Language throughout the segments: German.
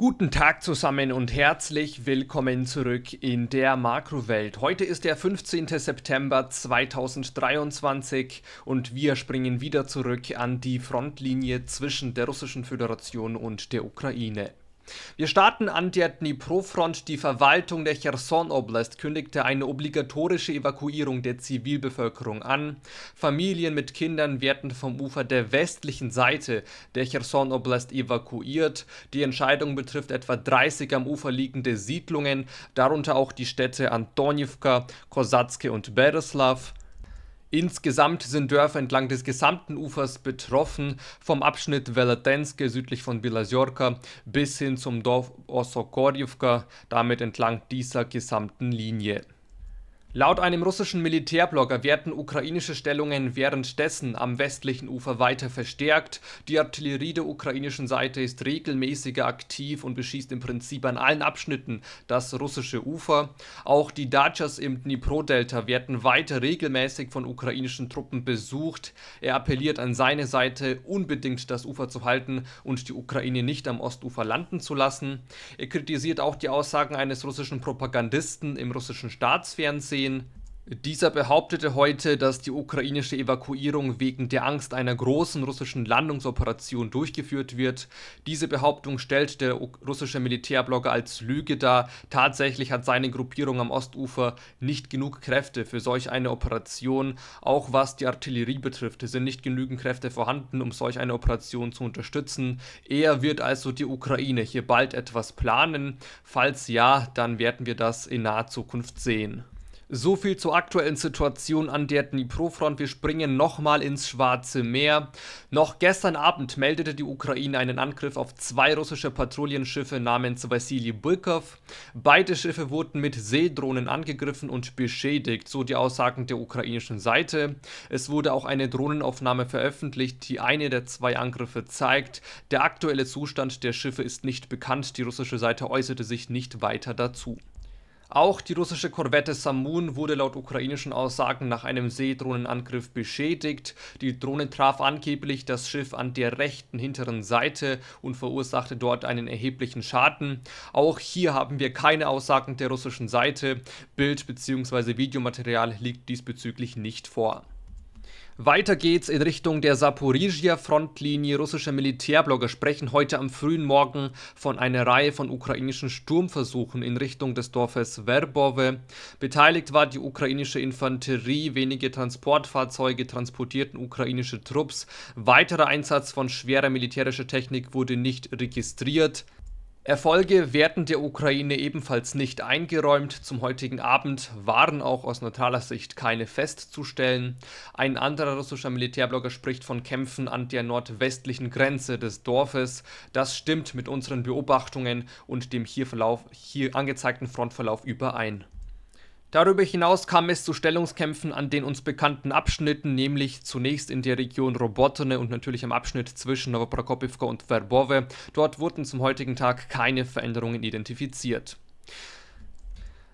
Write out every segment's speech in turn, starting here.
Guten Tag zusammen und herzlich willkommen zurück in der Makrowelt. Heute ist der 15. September 2023 und wir springen wieder zurück an die Frontlinie zwischen der Russischen Föderation und der Ukraine. Wir starten an der Dnipro-Front. Die Verwaltung der Cherson-Oblast kündigte eine obligatorische Evakuierung der Zivilbevölkerung an. Familien mit Kindern werden vom Ufer der westlichen Seite der Cherson-Oblast evakuiert. Die Entscheidung betrifft etwa 30 am Ufer liegende Siedlungen, darunter auch die Städte Antonivka, Kosatske und Bereslav. Insgesamt sind Dörfer entlang des gesamten Ufers betroffen, vom Abschnitt Velatenske südlich von Bilasjorka bis hin zum Dorf Osokorjivka, damit entlang dieser gesamten Linie. Laut einem russischen Militärblogger werden ukrainische Stellungen währenddessen am westlichen Ufer weiter verstärkt. Die Artillerie der ukrainischen Seite ist regelmäßiger aktiv und beschießt im Prinzip an allen Abschnitten das russische Ufer. Auch die Dachas im Dnipro-Delta werden weiter regelmäßig von ukrainischen Truppen besucht. Er appelliert an seine Seite, unbedingt das Ufer zu halten und die Ukraine nicht am Ostufer landen zu lassen. Er kritisiert auch die Aussagen eines russischen Propagandisten im russischen Staatsfernsehen Putin. Dieser behauptete heute, dass die ukrainische Evakuierung wegen der Angst einer großen russischen Landungsoperation durchgeführt wird. Diese Behauptung stellt der russische Militärblogger als Lüge dar. Tatsächlich hat seine Gruppierung am Ostufer nicht genug Kräfte für solch eine Operation. Auch was die Artillerie betrifft, sind nicht genügend Kräfte vorhanden, um solch eine Operation zu unterstützen. Er wird also die Ukraine hier bald etwas planen. Falls ja, dann werden wir das in naher Zukunft sehen. So viel zur aktuellen Situation an der Dnipro-Front. Wir springen nochmal ins Schwarze Meer. Noch gestern Abend meldete die Ukraine einen Angriff auf zwei russische Patrouillenschiffe namens Vassili Bulkov. Beide Schiffe wurden mit Seedrohnen angegriffen und beschädigt, so die Aussagen der ukrainischen Seite. Es wurde auch eine Drohnenaufnahme veröffentlicht, die eine der zwei Angriffe zeigt. Der aktuelle Zustand der Schiffe ist nicht bekannt. Die russische Seite äußerte sich nicht weiter dazu. Auch die russische Korvette Samun wurde laut ukrainischen Aussagen nach einem Seedrohnenangriff beschädigt. Die Drohne traf angeblich das Schiff an der rechten hinteren Seite und verursachte dort einen erheblichen Schaden. Auch hier haben wir keine Aussagen der russischen Seite. Bild bzw. Videomaterial liegt diesbezüglich nicht vor. Weiter geht's in Richtung der Saporizhia-Frontlinie. Russische Militärblogger sprechen heute am frühen Morgen von einer Reihe von ukrainischen Sturmversuchen in Richtung des Dorfes Verbove. Beteiligt war die ukrainische Infanterie, wenige Transportfahrzeuge transportierten ukrainische Trupps. Weiterer Einsatz von schwerer militärischer Technik wurde nicht registriert. Erfolge werden der Ukraine ebenfalls nicht eingeräumt. Zum heutigen Abend waren auch aus neutraler Sicht keine festzustellen. Ein anderer russischer Militärblogger spricht von Kämpfen an der nordwestlichen Grenze des Dorfes. Das stimmt mit unseren Beobachtungen und dem hier, Verlauf, hier angezeigten Frontverlauf überein. Darüber hinaus kam es zu Stellungskämpfen an den uns bekannten Abschnitten, nämlich zunächst in der Region Robotone und natürlich am Abschnitt zwischen Novoprokopivka und Verbove. Dort wurden zum heutigen Tag keine Veränderungen identifiziert.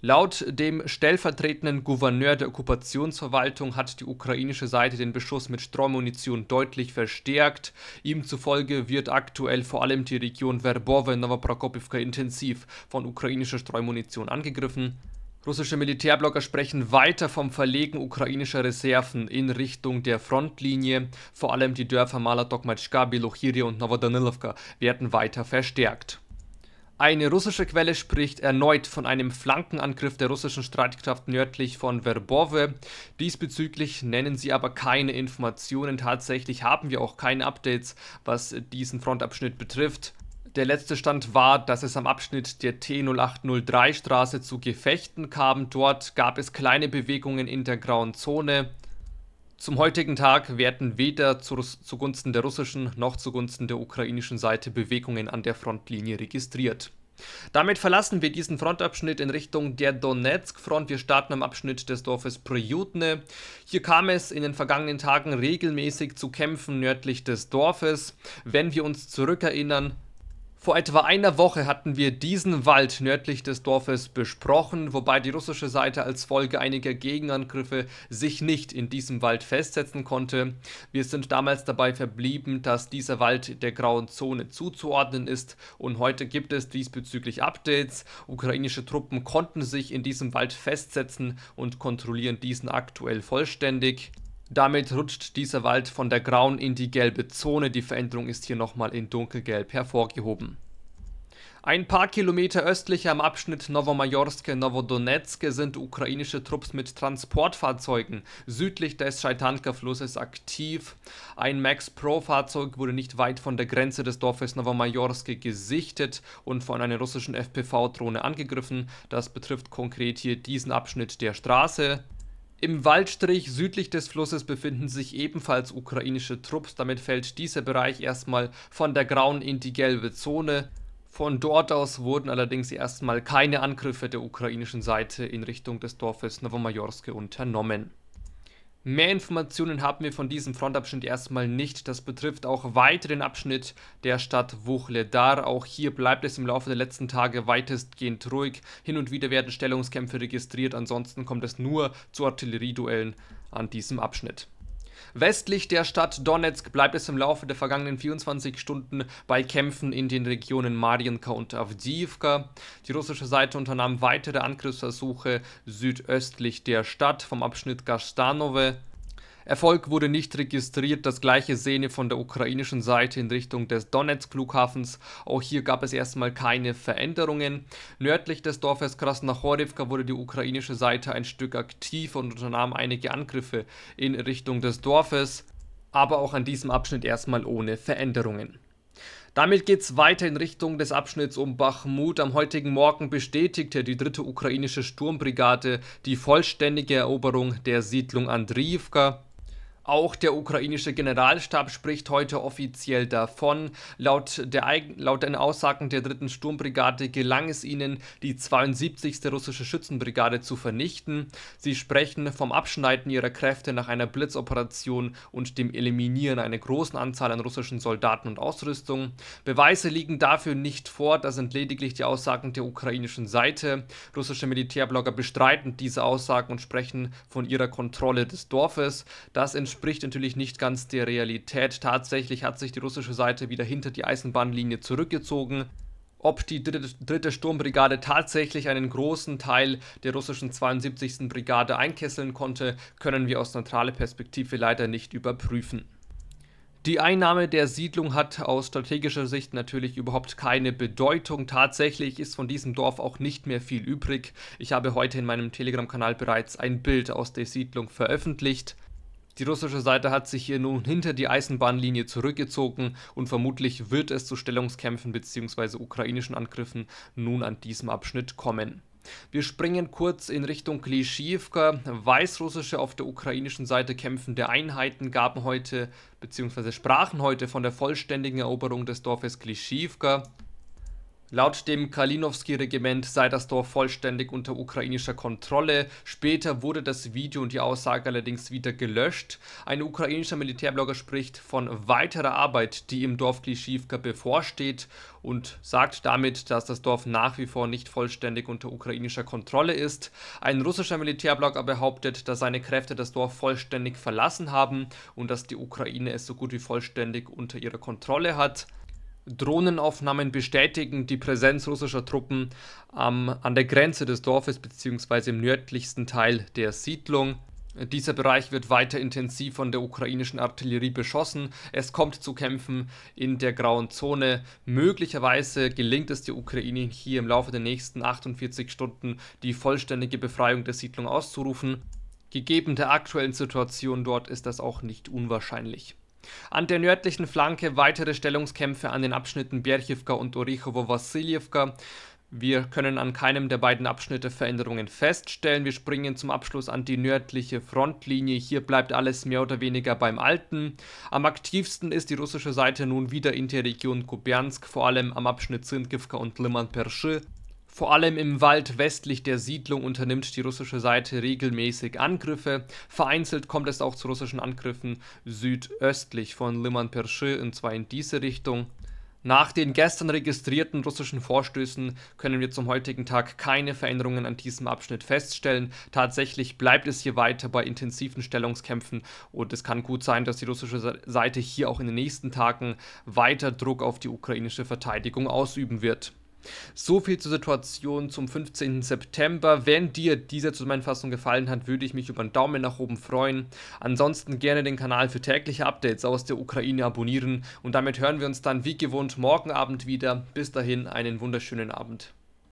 Laut dem stellvertretenden Gouverneur der Okkupationsverwaltung hat die ukrainische Seite den Beschuss mit Streumunition deutlich verstärkt. Ihm zufolge wird aktuell vor allem die Region Verbowe-Novoprokopivka intensiv von ukrainischer Streumunition angegriffen. Russische Militärblogger sprechen weiter vom Verlegen ukrainischer Reserven in Richtung der Frontlinie. Vor allem die Dörfer Malatokmatschka, Belochiri und Novodanilovka werden weiter verstärkt. Eine russische Quelle spricht erneut von einem Flankenangriff der russischen Streitkraft nördlich von Verbove. Diesbezüglich nennen sie aber keine Informationen. Tatsächlich haben wir auch keine Updates, was diesen Frontabschnitt betrifft. Der letzte Stand war, dass es am Abschnitt der T0803 Straße zu Gefechten kam. Dort gab es kleine Bewegungen in der grauen Zone. Zum heutigen Tag werden weder zu, zugunsten der russischen noch zugunsten der ukrainischen Seite Bewegungen an der Frontlinie registriert. Damit verlassen wir diesen Frontabschnitt in Richtung der Donetsk-Front. Wir starten am Abschnitt des Dorfes Prejutne. Hier kam es in den vergangenen Tagen regelmäßig zu Kämpfen nördlich des Dorfes. Wenn wir uns zurückerinnern, vor etwa einer Woche hatten wir diesen Wald nördlich des Dorfes besprochen, wobei die russische Seite als Folge einiger Gegenangriffe sich nicht in diesem Wald festsetzen konnte. Wir sind damals dabei verblieben, dass dieser Wald der grauen Zone zuzuordnen ist und heute gibt es diesbezüglich Updates. Ukrainische Truppen konnten sich in diesem Wald festsetzen und kontrollieren diesen aktuell vollständig. Damit rutscht dieser Wald von der grauen in die gelbe Zone. Die Veränderung ist hier nochmal in dunkelgelb hervorgehoben. Ein paar Kilometer östlich am Abschnitt Novomajorske-Novodonetske sind ukrainische Trupps mit Transportfahrzeugen südlich des Scheitanka-Flusses aktiv. Ein Max-Pro-Fahrzeug wurde nicht weit von der Grenze des Dorfes Novomajorske gesichtet und von einer russischen FPV-Drohne angegriffen. Das betrifft konkret hier diesen Abschnitt der Straße. Im Waldstrich südlich des Flusses befinden sich ebenfalls ukrainische Trupps, damit fällt dieser Bereich erstmal von der grauen in die gelbe Zone. Von dort aus wurden allerdings erstmal keine Angriffe der ukrainischen Seite in Richtung des Dorfes Novomajorske unternommen. Mehr Informationen haben wir von diesem Frontabschnitt erstmal nicht. Das betrifft auch weiteren Abschnitt der Stadt Wuchledar. Auch hier bleibt es im Laufe der letzten Tage weitestgehend ruhig. Hin und wieder werden Stellungskämpfe registriert. Ansonsten kommt es nur zu Artillerieduellen an diesem Abschnitt. Westlich der Stadt Donetsk bleibt es im Laufe der vergangenen 24 Stunden bei Kämpfen in den Regionen Marienka und Avdiivka. Die russische Seite unternahm weitere Angriffsversuche südöstlich der Stadt vom Abschnitt Gastanove. Erfolg wurde nicht registriert. Das gleiche Sehne von der ukrainischen Seite in Richtung des Donetsk-Flughafens. Auch hier gab es erstmal keine Veränderungen. Nördlich des Dorfes Krasnachorivka wurde die ukrainische Seite ein Stück aktiv und unternahm einige Angriffe in Richtung des Dorfes. Aber auch an diesem Abschnitt erstmal ohne Veränderungen. Damit geht es weiter in Richtung des Abschnitts um Bachmut. Am heutigen Morgen bestätigte die dritte ukrainische Sturmbrigade die vollständige Eroberung der Siedlung Andriivka. Auch der ukrainische Generalstab spricht heute offiziell davon. Laut, der, laut den Aussagen der 3. Sturmbrigade gelang es ihnen, die 72. russische Schützenbrigade zu vernichten. Sie sprechen vom Abschneiden ihrer Kräfte nach einer Blitzoperation und dem Eliminieren einer großen Anzahl an russischen Soldaten und Ausrüstung. Beweise liegen dafür nicht vor, das sind lediglich die Aussagen der ukrainischen Seite. Russische Militärblogger bestreiten diese Aussagen und sprechen von ihrer Kontrolle des Dorfes. Das entspricht entspricht natürlich nicht ganz der Realität. Tatsächlich hat sich die russische Seite wieder hinter die Eisenbahnlinie zurückgezogen. Ob die dritte Sturmbrigade tatsächlich einen großen Teil der russischen 72. Brigade einkesseln konnte, können wir aus neutraler Perspektive leider nicht überprüfen. Die Einnahme der Siedlung hat aus strategischer Sicht natürlich überhaupt keine Bedeutung. Tatsächlich ist von diesem Dorf auch nicht mehr viel übrig. Ich habe heute in meinem Telegram-Kanal bereits ein Bild aus der Siedlung veröffentlicht. Die russische Seite hat sich hier nun hinter die Eisenbahnlinie zurückgezogen und vermutlich wird es zu Stellungskämpfen bzw. ukrainischen Angriffen nun an diesem Abschnitt kommen. Wir springen kurz in Richtung Klischivka. Weißrussische auf der ukrainischen Seite kämpfende Einheiten gaben heute bzw. sprachen heute von der vollständigen Eroberung des Dorfes Klischivka. Laut dem Kalinowski-Regiment sei das Dorf vollständig unter ukrainischer Kontrolle. Später wurde das Video und die Aussage allerdings wieder gelöscht. Ein ukrainischer Militärblogger spricht von weiterer Arbeit, die im Dorf Klischivka bevorsteht und sagt damit, dass das Dorf nach wie vor nicht vollständig unter ukrainischer Kontrolle ist. Ein russischer Militärblogger behauptet, dass seine Kräfte das Dorf vollständig verlassen haben und dass die Ukraine es so gut wie vollständig unter ihrer Kontrolle hat. Drohnenaufnahmen bestätigen die Präsenz russischer Truppen ähm, an der Grenze des Dorfes bzw. im nördlichsten Teil der Siedlung. Dieser Bereich wird weiter intensiv von der ukrainischen Artillerie beschossen. Es kommt zu Kämpfen in der grauen Zone. Möglicherweise gelingt es der Ukraine hier im Laufe der nächsten 48 Stunden die vollständige Befreiung der Siedlung auszurufen. Gegeben der aktuellen Situation dort ist das auch nicht unwahrscheinlich. An der nördlichen Flanke weitere Stellungskämpfe an den Abschnitten Berchivka und Orechowo-Wassiljewka. Wir können an keinem der beiden Abschnitte Veränderungen feststellen. Wir springen zum Abschluss an die nördliche Frontlinie. Hier bleibt alles mehr oder weniger beim Alten. Am aktivsten ist die russische Seite nun wieder in der Region Kupiansk, vor allem am Abschnitt Sintgivka und Liman Persche. Vor allem im Wald westlich der Siedlung unternimmt die russische Seite regelmäßig Angriffe. Vereinzelt kommt es auch zu russischen Angriffen südöstlich von liman Limanperschy und zwar in diese Richtung. Nach den gestern registrierten russischen Vorstößen können wir zum heutigen Tag keine Veränderungen an diesem Abschnitt feststellen. Tatsächlich bleibt es hier weiter bei intensiven Stellungskämpfen und es kann gut sein, dass die russische Seite hier auch in den nächsten Tagen weiter Druck auf die ukrainische Verteidigung ausüben wird. So viel zur Situation zum 15. September. Wenn dir diese Zusammenfassung gefallen hat, würde ich mich über einen Daumen nach oben freuen. Ansonsten gerne den Kanal für tägliche Updates aus der Ukraine abonnieren und damit hören wir uns dann wie gewohnt morgen Abend wieder. Bis dahin einen wunderschönen Abend.